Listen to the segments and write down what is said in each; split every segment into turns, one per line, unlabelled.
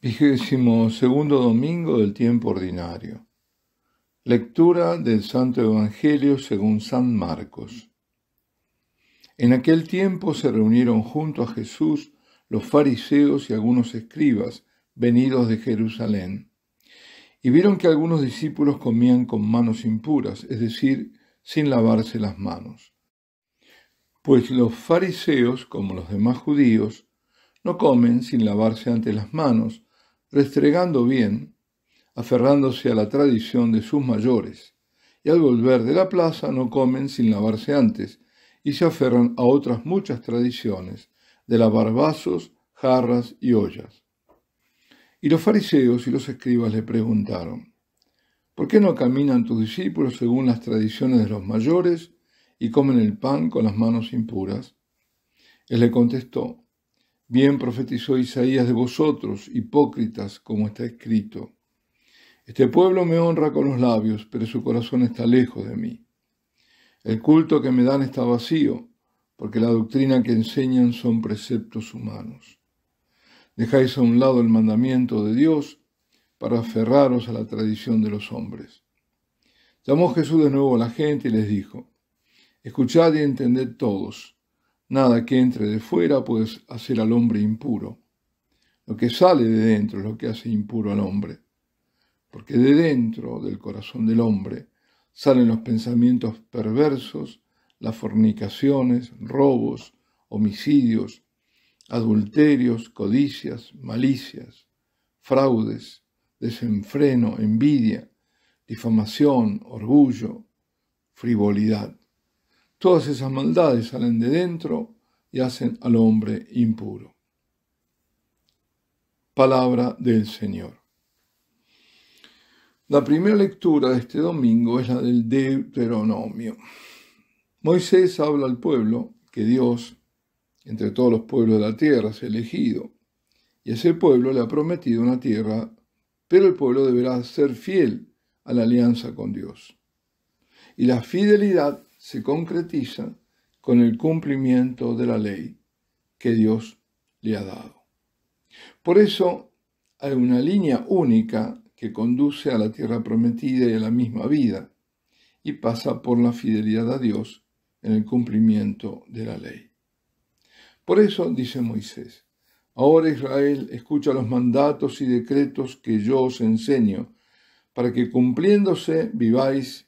22 domingo del tiempo ordinario. Lectura del Santo Evangelio según San Marcos. En aquel tiempo se reunieron junto a Jesús los fariseos y algunos escribas venidos de Jerusalén. Y vieron que algunos discípulos comían con manos impuras, es decir, sin lavarse las manos. Pues los fariseos, como los demás judíos, no comen sin lavarse antes las manos, restregando bien, aferrándose a la tradición de sus mayores, y al volver de la plaza no comen sin lavarse antes, y se aferran a otras muchas tradiciones de lavar vasos, jarras y ollas. Y los fariseos y los escribas le preguntaron, ¿por qué no caminan tus discípulos según las tradiciones de los mayores y comen el pan con las manos impuras? Él le contestó, Bien profetizó Isaías de vosotros, hipócritas, como está escrito. Este pueblo me honra con los labios, pero su corazón está lejos de mí. El culto que me dan está vacío, porque la doctrina que enseñan son preceptos humanos. Dejáis a un lado el mandamiento de Dios para aferraros a la tradición de los hombres. Llamó Jesús de nuevo a la gente y les dijo, Escuchad y entended todos Nada que entre de fuera puede hacer al hombre impuro. Lo que sale de dentro es lo que hace impuro al hombre. Porque de dentro del corazón del hombre salen los pensamientos perversos, las fornicaciones, robos, homicidios, adulterios, codicias, malicias, fraudes, desenfreno, envidia, difamación, orgullo, frivolidad. Todas esas maldades salen de dentro y hacen al hombre impuro. Palabra del Señor. La primera lectura de este domingo es la del Deuteronomio. Moisés habla al pueblo que Dios, entre todos los pueblos de la tierra, se ha elegido, y ese pueblo le ha prometido una tierra, pero el pueblo deberá ser fiel a la alianza con Dios. Y la fidelidad se concretiza con el cumplimiento de la ley que Dios le ha dado. Por eso hay una línea única que conduce a la tierra prometida y a la misma vida, y pasa por la fidelidad a Dios en el cumplimiento de la ley. Por eso dice Moisés, ahora Israel escucha los mandatos y decretos que yo os enseño, para que cumpliéndose viváis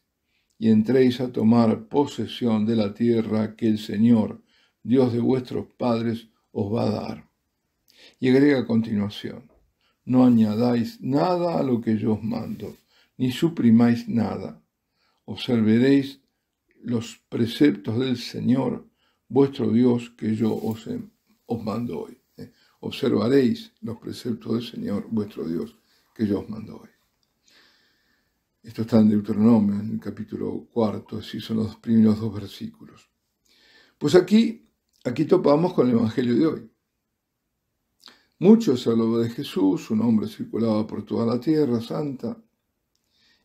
y entréis a tomar posesión de la tierra que el Señor, Dios de vuestros padres, os va a dar. Y agrega a continuación, no añadáis nada a lo que yo os mando, ni suprimáis nada. Observaréis los preceptos del Señor, vuestro Dios, que yo os, os mando hoy. Eh, observaréis los preceptos del Señor, vuestro Dios, que yo os mando hoy. Esto está en Deuteronomio, en el capítulo cuarto, así son los primeros dos versículos. Pues aquí, aquí topamos con el Evangelio de hoy. Muchos se habló de Jesús, su nombre circulaba por toda la tierra santa,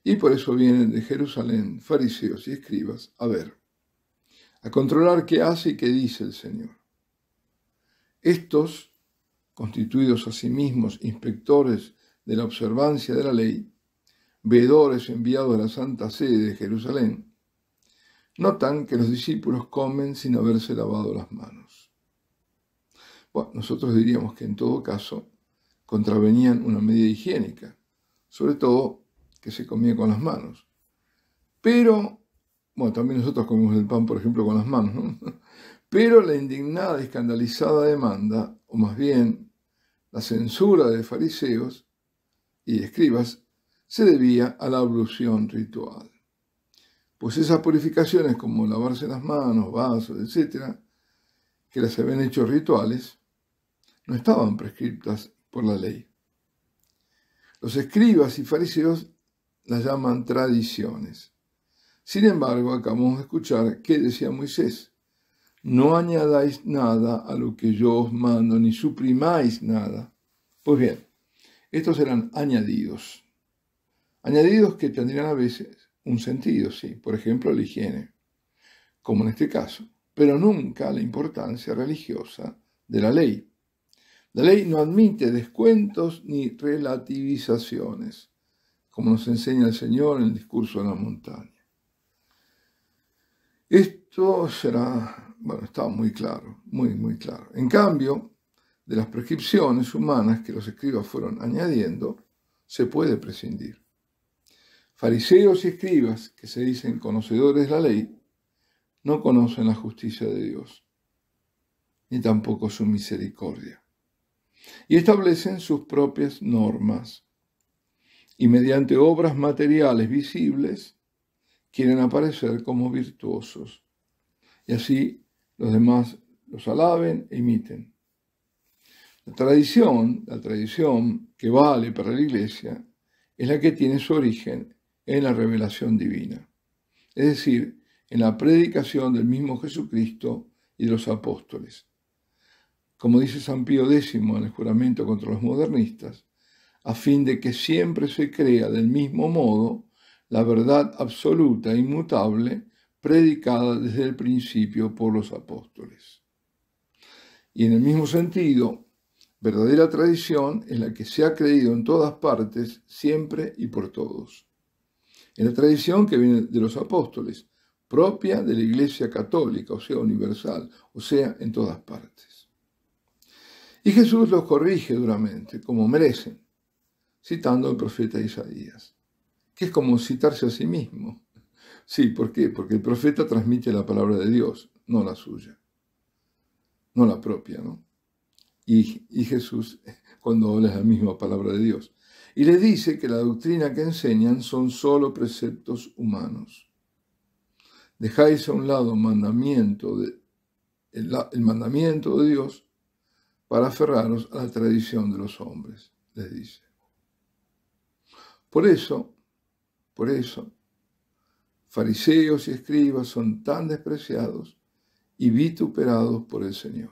y por eso vienen de Jerusalén fariseos y escribas a ver, a controlar qué hace y qué dice el Señor. Estos, constituidos a sí mismos inspectores de la observancia de la ley, veedores enviados a la Santa Sede de Jerusalén, notan que los discípulos comen sin haberse lavado las manos. Bueno, nosotros diríamos que en todo caso contravenían una medida higiénica, sobre todo que se comía con las manos. Pero, bueno, también nosotros comemos el pan, por ejemplo, con las manos, Pero la indignada y escandalizada demanda, o más bien la censura de fariseos y escribas, se debía a la ablución ritual. Pues esas purificaciones como lavarse las manos, vasos, etc., que las habían hecho rituales, no estaban prescriptas por la ley. Los escribas y fariseos las llaman tradiciones. Sin embargo, acabamos de escuchar qué decía Moisés. No añadáis nada a lo que yo os mando, ni suprimáis nada. Pues bien, estos eran añadidos. Añadidos que tendrían a veces un sentido, sí, por ejemplo la higiene, como en este caso, pero nunca la importancia religiosa de la ley. La ley no admite descuentos ni relativizaciones, como nos enseña el Señor en el discurso de la montaña. Esto será, bueno, está muy claro, muy, muy claro. En cambio, de las prescripciones humanas que los escribas fueron añadiendo, se puede prescindir. Fariseos y escribas, que se dicen conocedores de la ley, no conocen la justicia de Dios, ni tampoco su misericordia, y establecen sus propias normas, y mediante obras materiales visibles quieren aparecer como virtuosos, y así los demás los alaben e imiten. La tradición, la tradición que vale para la iglesia, es la que tiene su origen en la revelación divina, es decir, en la predicación del mismo Jesucristo y de los apóstoles. Como dice San Pío X en el juramento contra los modernistas, a fin de que siempre se crea del mismo modo la verdad absoluta e inmutable predicada desde el principio por los apóstoles. Y en el mismo sentido, verdadera tradición en la que se ha creído en todas partes, siempre y por todos en la tradición que viene de los apóstoles, propia de la Iglesia católica, o sea, universal, o sea, en todas partes. Y Jesús los corrige duramente, como merecen, citando al profeta Isaías, que es como citarse a sí mismo. Sí, ¿por qué? Porque el profeta transmite la palabra de Dios, no la suya, no la propia, ¿no? Y, y Jesús, cuando habla es la misma palabra de Dios, y les dice que la doctrina que enseñan son sólo preceptos humanos. Dejáis a un lado el, el mandamiento de Dios para aferraros a la tradición de los hombres, les dice. Por eso, por eso, fariseos y escribas son tan despreciados y vituperados por el Señor.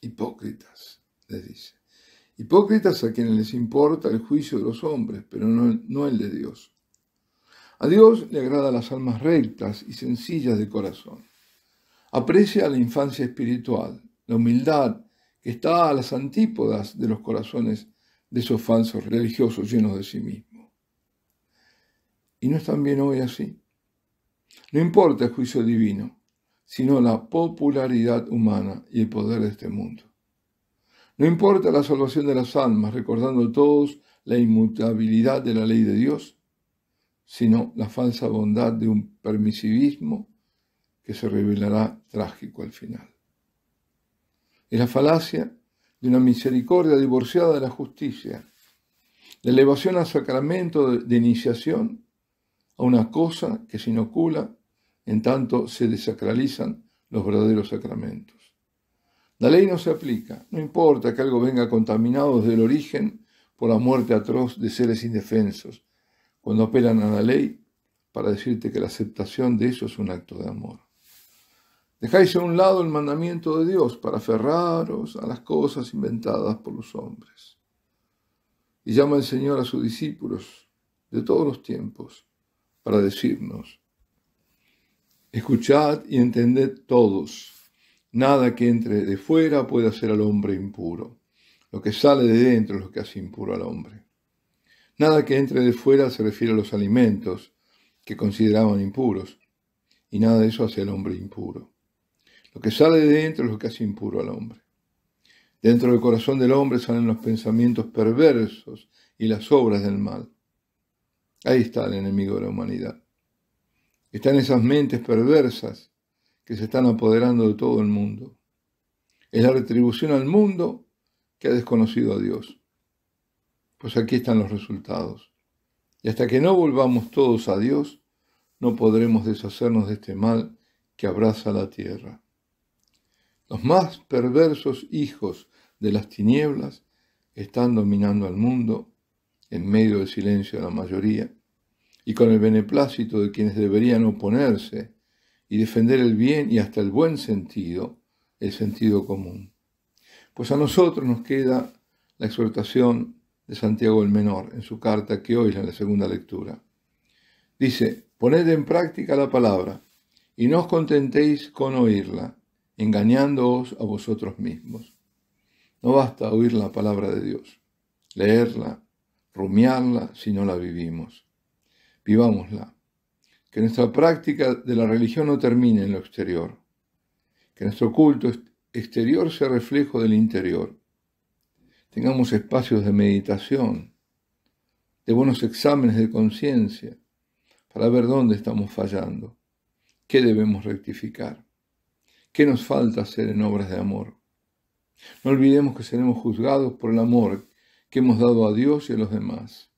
Hipócritas, les dice. Hipócritas a quienes les importa el juicio de los hombres, pero no, el de Dios. A Dios le agrada las almas rectas y sencillas de corazón. Aprecia la infancia espiritual, la humildad que está a las antípodas de los corazones de esos falsos religiosos llenos de sí mismo. ¿Y no es también hoy así? No importa el juicio divino, sino la popularidad humana y el poder de este mundo. No importa la salvación de las almas, recordando todos la inmutabilidad de la ley de Dios, sino la falsa bondad de un permisivismo que se revelará trágico al final. Es la falacia de una misericordia divorciada de la justicia, la elevación al sacramento de iniciación a una cosa que se inocula en tanto se desacralizan los verdaderos sacramentos. La ley no se aplica, no importa que algo venga contaminado desde el origen por la muerte atroz de seres indefensos, cuando apelan a la ley para decirte que la aceptación de eso es un acto de amor. Dejáis a un lado el mandamiento de Dios para aferraros a las cosas inventadas por los hombres. Y llama el Señor a sus discípulos de todos los tiempos para decirnos, escuchad y entended todos Nada que entre de fuera puede hacer al hombre impuro. Lo que sale de dentro es lo que hace impuro al hombre. Nada que entre de fuera se refiere a los alimentos que consideraban impuros, y nada de eso hace al hombre impuro. Lo que sale de dentro es lo que hace impuro al hombre. Dentro del corazón del hombre salen los pensamientos perversos y las obras del mal. Ahí está el enemigo de la humanidad. Están esas mentes perversas que se están apoderando de todo el mundo. Es la retribución al mundo que ha desconocido a Dios. Pues aquí están los resultados. Y hasta que no volvamos todos a Dios, no podremos deshacernos de este mal que abraza la tierra. Los más perversos hijos de las tinieblas están dominando al mundo en medio del silencio de la mayoría y con el beneplácito de quienes deberían oponerse y defender el bien y hasta el buen sentido, el sentido común. Pues a nosotros nos queda la exhortación de Santiago el Menor en su carta que hoy es en la segunda lectura. Dice, poned en práctica la palabra y no os contentéis con oírla, engañándoos a vosotros mismos. No basta oír la palabra de Dios, leerla, rumiarla si no la vivimos. Vivámosla, que nuestra práctica de la religión no termine en lo exterior, que nuestro culto exterior sea reflejo del interior. Tengamos espacios de meditación, de buenos exámenes de conciencia, para ver dónde estamos fallando, qué debemos rectificar, qué nos falta hacer en obras de amor. No olvidemos que seremos juzgados por el amor que hemos dado a Dios y a los demás.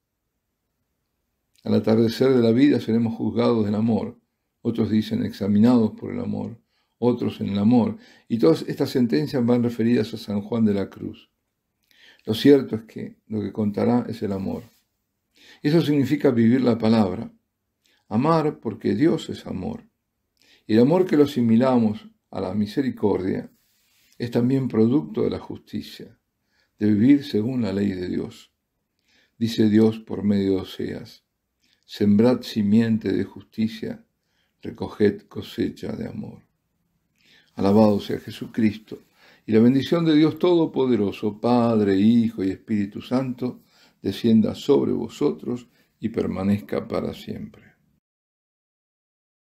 Al atardecer de la vida seremos juzgados en amor, otros dicen examinados por el amor, otros en el amor, y todas estas sentencias van referidas a San Juan de la Cruz. Lo cierto es que lo que contará es el amor. Eso significa vivir la palabra, amar porque Dios es amor. Y el amor que lo asimilamos a la misericordia es también producto de la justicia, de vivir según la ley de Dios. Dice Dios por medio de Oseas. Sembrad simiente de justicia, recoged cosecha de amor. Alabado sea Jesucristo. Y la bendición de Dios Todopoderoso, Padre, Hijo y Espíritu Santo, descienda sobre vosotros y permanezca para siempre.